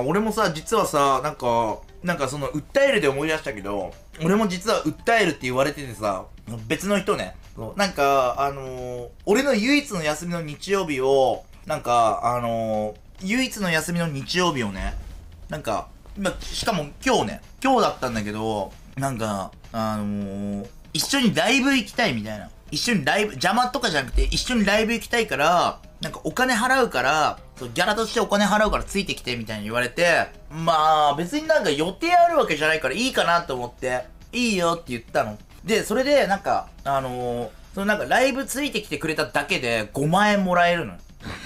俺もさ実はさなんかなんかその訴えるで思い出したけど俺も実は訴えるって言われててさ別の人ねなんかあのー、俺の唯一の休みの日曜日をなんかあのー、唯一の休みの日曜日をねなんか、ま、しかも今日ね今日だったんだけどなんかあのー、一緒にライブ行きたいみたいな一緒にライブ、邪魔とかじゃなくて、一緒にライブ行きたいから、なんかお金払うから、そうギャラとしてお金払うからついてきてみたいに言われて、まあ別になんか予定あるわけじゃないからいいかなと思って、いいよって言ったの。で、それでなんか、あのー、そのなんかライブついてきてくれただけで5万円もらえるの。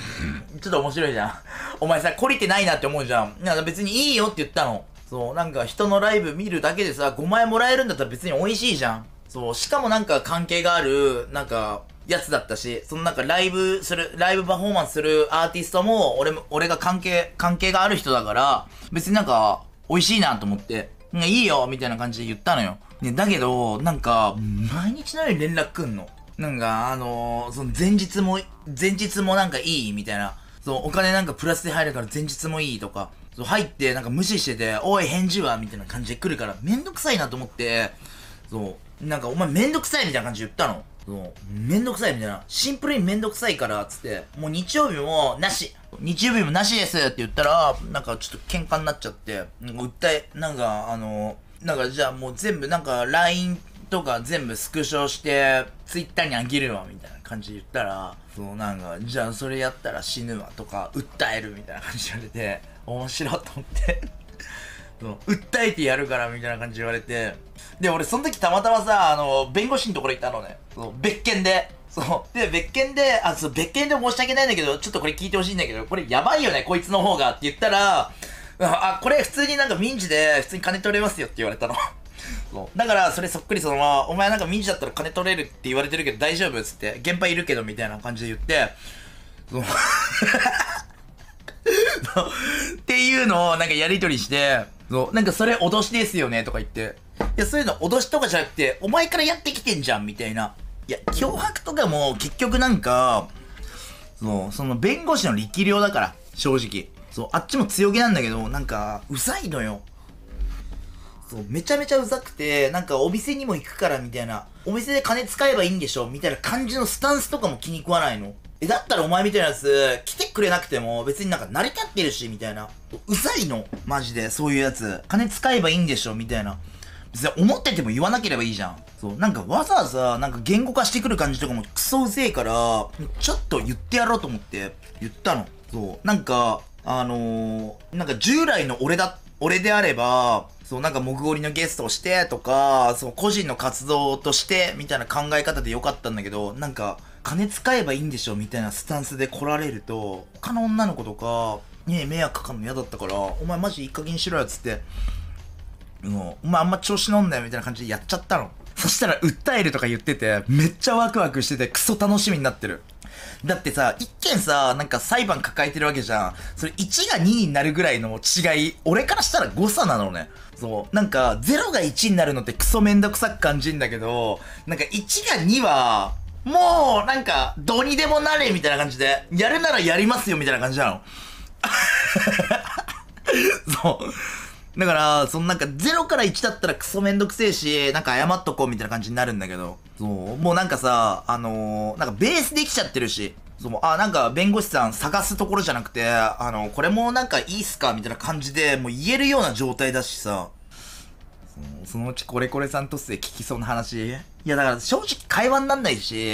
ちょっと面白いじゃん。お前さ、懲りてないなって思うじゃん。なんか別にいいよって言ったの。そう、なんか人のライブ見るだけでさ、5万円もらえるんだったら別に美味しいじゃん。そう、しかもなんか関係がある、なんか、やつだったし、そのなんかライブする、ライブパフォーマンスするアーティストも、俺も、俺が関係、関係がある人だから、別になんか、美味しいなと思って、いいよみたいな感じで言ったのよ。ね、だけど、なんか、毎日のように連絡くんの。なんか、あのー、その前日も、前日もなんかいいみたいな。そのお金なんかプラスで入るから前日もいいとか。そう入ってなんか無視してて、おい返事はみたいな感じで来るから、めんどくさいなと思って、そう。なんかお前めんどくさいみたいな感じで言ったの。もう、めんどくさいみたいな。シンプルにめんどくさいから、つって、もう日曜日もなし。日曜日もなしですって言ったら、なんかちょっと喧嘩になっちゃって、なんか訴え、なんかあの、なんかじゃあもう全部なんか LINE とか全部スクショして、Twitter にあげるわ、みたいな感じで言ったら、そうなんか、じゃあそれやったら死ぬわとか、訴えるみたいな感じで言われて、面白いと思って。その、訴えてやるから、みたいな感じで言われて。で、俺、その時たまたまさ、あの、弁護士のところ行ったのね。その、別件で。そう。で、別件で、あ、そう、別件で申し訳ないんだけど、ちょっとこれ聞いてほしいんだけど、これやばいよね、こいつの方がって言ったら、あ、これ普通になんか民事で、普通に金取れますよって言われたの。そうだからそれそっくりそのまま「お前なんか民事だったら金取れる」って言われてるけど大丈夫っつって「現場いるけど」みたいな感じで言ってその っていうのをなんかやり取りしてそう、なんかそれ脅しですよねとか言って。いや、そういうの脅しとかじゃなくて、お前からやってきてんじゃんみたいな。いや、脅迫とかも結局なんか、そう、その弁護士の力量だから、正直。そう、あっちも強気なんだけど、なんか、うざいのよ。そう、めちゃめちゃうざくて、なんかお店にも行くからみたいな、お店で金使えばいいんでしょみたいな感じのスタンスとかも気に食わないの。え、だったらお前みたいなやつ、来てくれなくても、別になんか成り立ってるし、みたいな。うざいの、マジで、そういうやつ。金使えばいいんでしょ、みたいな。別に思ってても言わなければいいじゃん。そう。なんかわざわざ、なんか言語化してくる感じとかもクソうぜえから、ちょっと言ってやろうと思って言ったの。そう。なんか、あのー、なんか従来の俺だ、俺であれば、そう、なんか、木彫りのゲストをしてとか、そう、個人の活動として、みたいな考え方でよかったんだけど、なんか、金使えばいいんでしょみたいなスタンスで来られると、他の女の子とか、ね迷惑かかるの嫌だったから、お前マジいい加減しろよっつって、もう、お前あんま調子乗んなよみたいな感じでやっちゃったの。そしたら訴えるとか言ってて、めっちゃワクワクしてて、クソ楽しみになってる。だってさ、一件さ、なんか裁判抱えてるわけじゃん。それ1が2になるぐらいの違い、俺からしたら誤差なのね。そう。なんか、0が1になるのってクソめんどくさく感じんだけど、なんか1が2は、もう、なんか、どうにでもなれみたいな感じで、やるならやりますよみたいな感じなの。そう。だから、そのなんか、0から1だったらクソめんどくせえし、なんか謝っとこうみたいな感じになるんだけど、そう、もうなんかさ、あのー、なんかベースできちゃってるし、そう、あ、なんか弁護士さん探すところじゃなくて、あの、これもなんかいいっすかみたいな感じで、もう言えるような状態だしさ、そのうちこれこれさんとして聞きそうな話。いや、だから正直会話になんないし、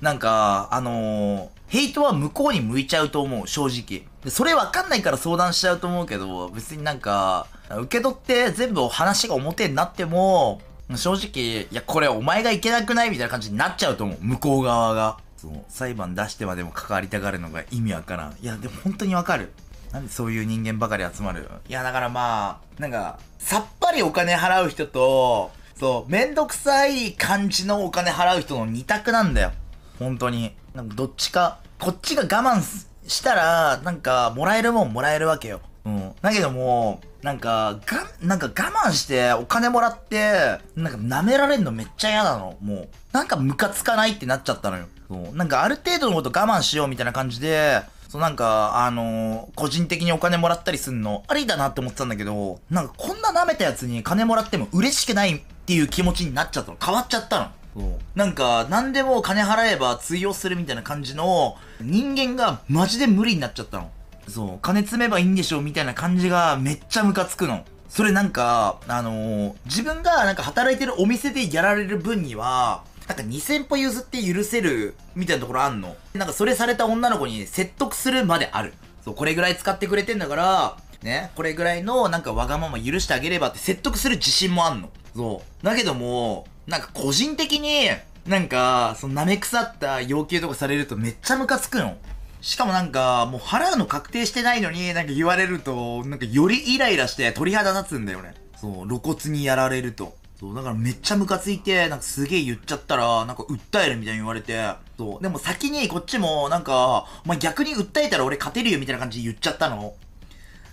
なんか、あのー、ヘイトは向こうに向いちゃうと思う、正直。それわかんないから相談しちゃうと思うけど、別になんか、受け取って全部話が表になっても、正直、いや、これお前がいけなくないみたいな感じになっちゃうと思う、向こう側が。その、裁判出してまでも関わりたがるのが意味わからん。いや、でも本当にわかる。なんでそういう人間ばかり集まるいや、だからまあ、なんか、さっぱりお金払う人と、そう、めんどくさい感じのお金払う人の二択なんだよ。本当に。なんかどっちか、こっちが我慢したら、なんか、もらえるもんもらえるわけよ。うん。だけども、なんか、が、なんか我慢してお金もらって、なんか舐められんのめっちゃ嫌なの。もう、なんかムカつかないってなっちゃったのよ。そう。なんかある程度のこと我慢しようみたいな感じで、そうなんか、あのー、個人的にお金もらったりすんの、ありだなって思ってたんだけど、なんかこんな舐めたやつに金もらっても嬉しくないっていう気持ちになっちゃったの。変わっちゃったの。なんか、何でも金払えば通用するみたいな感じの、人間がマジで無理になっちゃったの。そう、金積めばいいんでしょみたいな感じがめっちゃムカつくの。それなんか、あのー、自分がなんか働いてるお店でやられる分には、なんか2000歩譲って許せるみたいなところあんのなんかそれされた女の子に説得するまである。そう、これぐらい使ってくれてんだから、ね、これぐらいのなんかわがまま許してあげればって説得する自信もあんの。そう。だけども、なんか個人的に、なんか、その舐め腐った要求とかされるとめっちゃムカつくの。しかもなんか、もう払うの確定してないのに、なんか言われると、なんかよりイライラして鳥肌立つんだよね。そう、露骨にやられると。そう、だからめっちゃムカついて、なんかすげえ言っちゃったら、なんか訴えるみたいに言われて、そう。でも先にこっちも、なんか、お前逆に訴えたら俺勝てるよみたいな感じで言っちゃったの。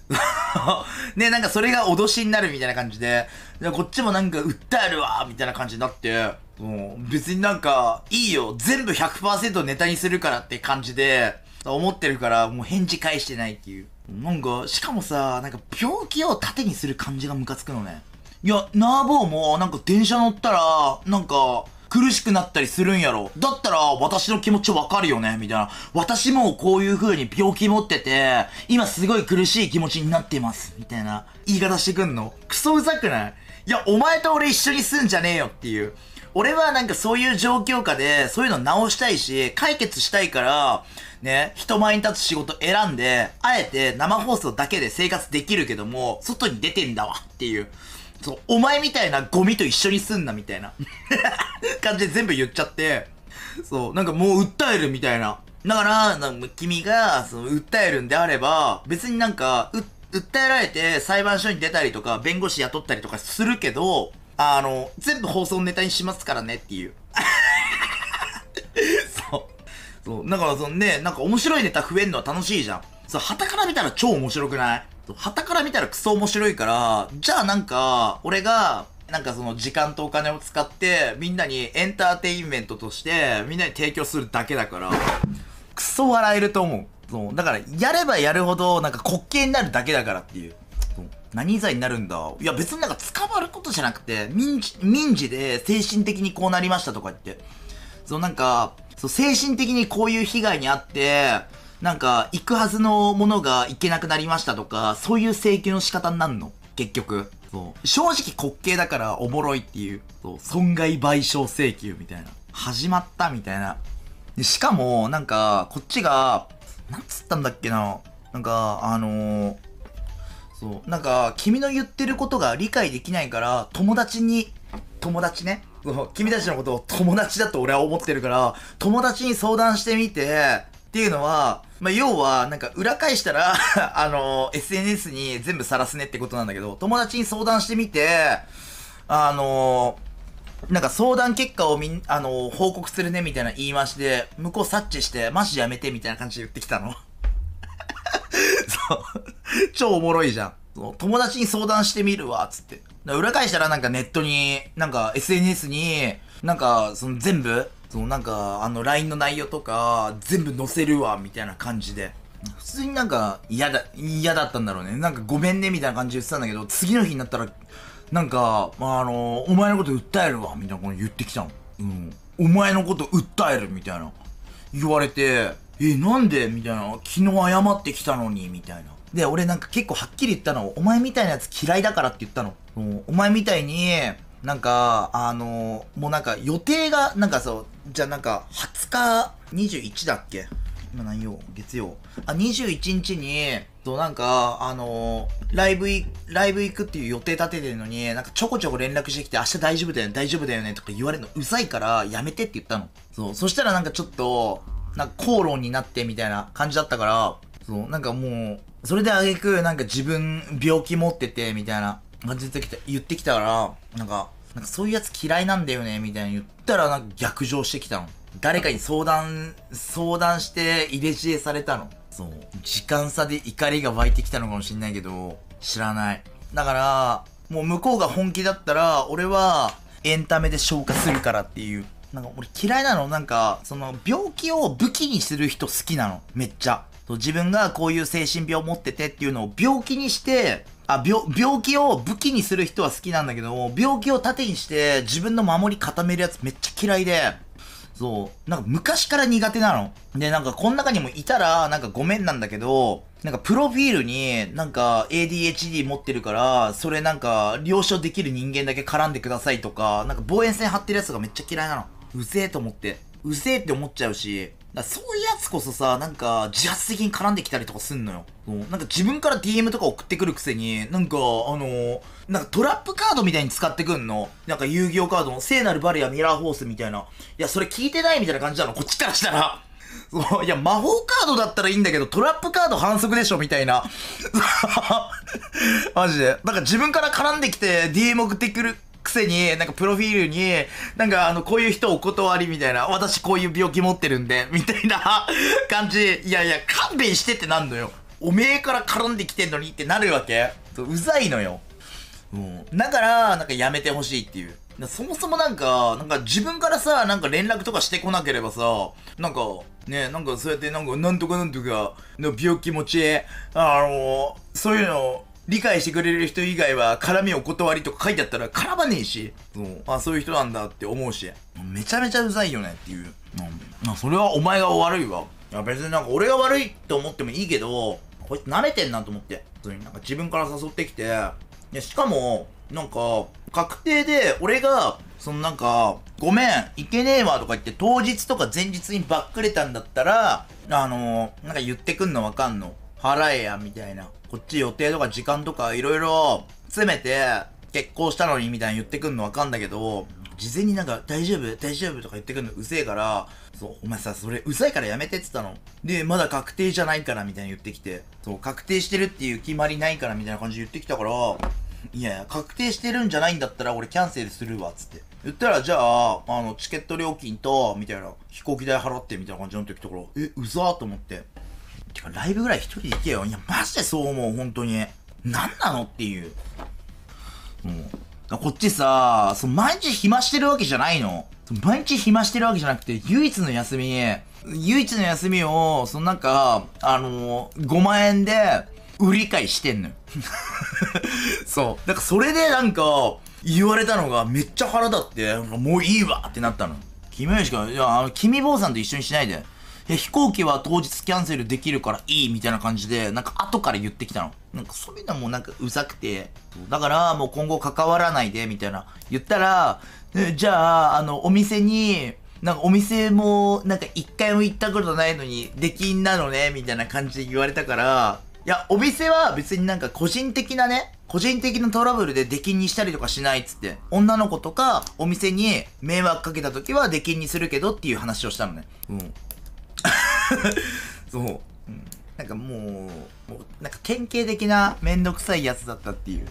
ね、なんかそれが脅しになるみたいな感じで、でこっちもなんか訴えるわみたいな感じになって、もう別になんか、いいよ全部100%ネタにするからって感じで、思ってるから、もう返事返してないっていう。なんか、しかもさ、なんか病気を盾にする感じがムカつくのね。いや、ナーボーもなんか電車乗ったら、なんか、苦しくなったりするんやろ。だったら、私の気持ちわかるよね、みたいな。私もこういう風に病気持ってて、今すごい苦しい気持ちになってます、みたいな言い方してくんの。クソうざくないいや、お前と俺一緒にすんじゃねえよっていう。俺はなんかそういう状況下で、そういうの直したいし、解決したいから、ね、人前に立つ仕事選んで、あえて生放送だけで生活できるけども、外に出てんだわっていう。そう、お前みたいなゴミと一緒にすんなみたいな 感じで全部言っちゃって、そう、なんかもう訴えるみたいな。だから、か君が、その、訴えるんであれば、別になんか、訴えられて裁判所に出たりとか、弁護士雇ったりとかするけど、あの、全部放送ネタにしますからねっていう。そう。そう。だからそのね、なんか面白いネタ増えるのは楽しいじゃん。そう、旗から見たら超面白くない旗から見たらクソ面白いから、じゃあなんか、俺が、なんかその時間とお金を使って、みんなにエンターテインメントとして、みんなに提供するだけだから、クソ笑えると思う。そう。だから、やればやるほど、なんか滑稽になるだけだからっていう。何罪になるんだいや別になんか捕まることじゃなくて、民事、民事で精神的にこうなりましたとか言って。そのなんか、そう精神的にこういう被害にあって、なんか、行くはずのものが行けなくなりましたとか、そういう請求の仕方になるの結局。そう。正直滑稽だからおもろいっていう。そう。損害賠償請求みたいな。始まったみたいな。でしかも、なんか、こっちが、なんつったんだっけな。なんか、あのー、そう。なんか、君の言ってることが理解できないから、友達に、友達ね。そう。君たちのことを友達だと俺は思ってるから、友達に相談してみて、っていうのは、まあ、要は、なんか、裏返したら あのー、SNS に全部晒すねってことなんだけど、友達に相談してみて、あのー、なんか相談結果をみん、あのー、報告するねみたいな言い回しで、向こう察知して、マジやめてみたいな感じで言ってきたの。そう。超おもろいじゃん。友達に相談してみるわ、つって。裏返したらなんかネットに、なんか SNS に、なんか、その全部、そのなんか、あの LINE の内容とか、全部載せるわ、みたいな感じで。普通になんか嫌だ、嫌だったんだろうね。なんかごめんねみたいな感じで言ってたんだけど、次の日になったら、なんか、まあ、あの、お前のこと訴えるわ、みたいなこと言ってきたの。うん。お前のこと訴える、みたいな。言われて、え、なんでみたいな。昨日謝ってきたのに、みたいな。で、俺なんか結構はっきり言ったの。お前みたいなやつ嫌いだからって言ったの。お前みたいに、なんか、あのもうなんか予定が、なんかそう、じゃあなんか20日、21だっけ今何曜月曜。あ、21日に、となんか、あのー、ライブい、ライブ行くっていう予定立ててるのに、なんかちょこちょこ連絡してきて、明日大丈夫だよね、大丈夫だよね、とか言われるのうざいから、やめてって言ったの。そう。そしたらなんかちょっと、なんか口論になってみたいな感じだったから、そう、なんかもう、それであげく、なんか自分病気持ってて、みたいな感じてきて、言ってきたから、なんか、なんかそういうやつ嫌いなんだよね、みたいに言ったら、なんか逆上してきたの。誰かに相談、相談して入れ知恵されたの。そう。時間差で怒りが湧いてきたのかもしんないけど、知らない。だから、もう向こうが本気だったら、俺はエンタメで消化するからっていう。なんか俺嫌いなのなんか、その病気を武器にする人好きなの。めっちゃ。そう自分がこういう精神病を持っててっていうのを病気にして、あ病病気を武器にする人は好きなんだけども病気を盾にして自分の守り固めるやつめっちゃ嫌いでそうなんか昔から苦手なのでなんかこの中にもいたらなんかごめんなんだけどなんかプロフィールになんか ADHD 持ってるからそれなんか了承できる人間だけ絡んでくださいとかなんか望遠線張ってるやつがめっちゃ嫌いなのうぜえと思ってうぜえって思っちゃうしだそういうやつこそさ、なんか、自発的に絡んできたりとかすんのよ。なんか自分から DM とか送ってくるくせに、なんか、あのー、なんかトラップカードみたいに使ってくんの。なんか遊戯王カードの聖なるバリア、ミラーホースみたいな。いや、それ聞いてないみたいな感じなの、こっちからしたら。そう、いや、魔法カードだったらいいんだけど、トラップカード反則でしょ、みたいな。マジで。なんか自分から絡んできて DM 送ってくるくせに、なんかプロフィールに、なんかあの、こういう人お断りみたいな、私こういう病気持ってるんで、みたいな感じ。いやいや、勘弁してってなんのよ。おめえから絡んできてんのにってなるわけ。うざいのよ。うん。だから、なんかやめてほしいっていう。そもそもなんか、なんか自分からさ、なんか連絡とかしてこなければさ、なんか、ね、なんかそうやってなんか、なんとかなんとか、の病気持ち、あのそういうの、理解してくれる人以外は絡みお断りとか書いてあったら絡まねえし、そう、あ、そういう人なんだって思うし、めちゃめちゃうざいよねっていう。うん、それはお前が悪いわ。いや別になんか俺が悪いって思ってもいいけど、こいつ舐めてんなと思って。そ通なんか自分から誘ってきて、や、しかも、なんか、確定で俺が、そのなんか、ごめん、いけねえわとか言って当日とか前日にばっくれたんだったら、あのー、なんか言ってくんのわかんの。払えや、みたいな。こっち予定とか時間とかいろいろ詰めて、結婚したのにみたいに言ってくんのわかんだけど、事前になんか大丈夫大丈夫とか言ってくんのうぜえから、そう、お前さ、それうざいからやめてって言ったの。で、まだ確定じゃないからみたいに言ってきて、そう、確定してるっていう決まりないからみたいな感じで言ってきたから、いやいや、確定してるんじゃないんだったら俺キャンセルするわ、つって。言ったら、じゃあ、あの、チケット料金と、みたいな、飛行機代払って、みたいな感じの時ところ、え、うざーと思って。てか、ライブぐらい一人で行けよ。いや、マジでそう思う、本当に。何なのっていう。もう。こっちさ、その毎日暇してるわけじゃないの。毎日暇してるわけじゃなくて、唯一の休み、唯一の休みを、そのなんか、あのー、5万円で、売り買いしてんのよ。そう。だからそれでなんか、言われたのがめっちゃ腹立って、もういいわってなったの。君よしか、いや、あの、君坊さんと一緒にしないで。や、飛行機は当日キャンセルできるからいいみたいな感じで、なんか後から言ってきたの。なんかそういうのもなんかうざくて、だからもう今後関わらないで、みたいな。言ったら、じゃあ、あの、お店に、なんかお店も、なんか一回も行ったことないのに、出禁なのね、みたいな感じで言われたから、いや、お店は別になんか個人的なね、個人的なトラブルで出禁にしたりとかしないっつって、女の子とかお店に迷惑かけた時は出禁にするけどっていう話をしたのね。うん。そう、うん、なんかもうもうなんか典型的な面倒くさいやつだったっていう